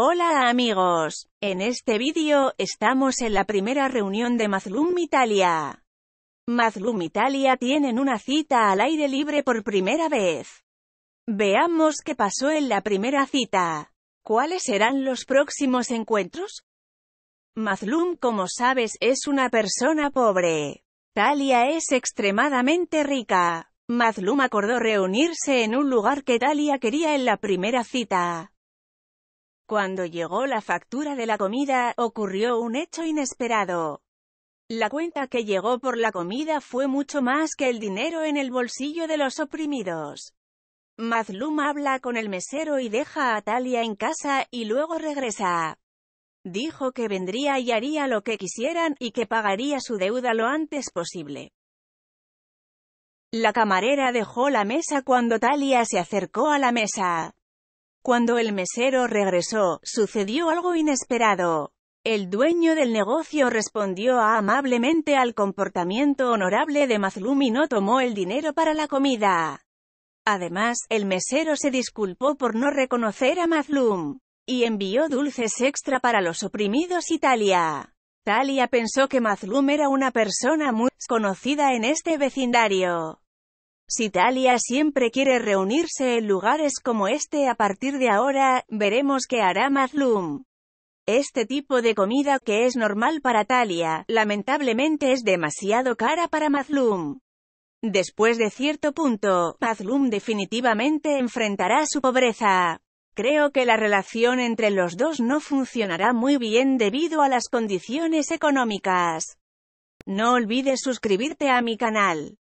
Hola amigos, en este vídeo, estamos en la primera reunión de Mazlum Italia. Mazlum Italia tienen una cita al aire libre por primera vez. Veamos qué pasó en la primera cita. ¿Cuáles serán los próximos encuentros? Mazlum, como sabes, es una persona pobre. Talia es extremadamente rica. Mazlum acordó reunirse en un lugar que Talia quería en la primera cita. Cuando llegó la factura de la comida, ocurrió un hecho inesperado. La cuenta que llegó por la comida fue mucho más que el dinero en el bolsillo de los oprimidos. Mazlum habla con el mesero y deja a Talia en casa, y luego regresa. Dijo que vendría y haría lo que quisieran, y que pagaría su deuda lo antes posible. La camarera dejó la mesa cuando Talia se acercó a la mesa. Cuando el mesero regresó, sucedió algo inesperado. El dueño del negocio respondió amablemente al comportamiento honorable de Mazlum y no tomó el dinero para la comida. Además, el mesero se disculpó por no reconocer a Mazlum y envió dulces extra para los oprimidos Italia. Talia pensó que Mazlum era una persona muy conocida en este vecindario. Si Talia siempre quiere reunirse en lugares como este a partir de ahora, veremos qué hará Mazlum. Este tipo de comida que es normal para Talia, lamentablemente es demasiado cara para Mazlum. Después de cierto punto, Mazlum definitivamente enfrentará su pobreza. Creo que la relación entre los dos no funcionará muy bien debido a las condiciones económicas. No olvides suscribirte a mi canal.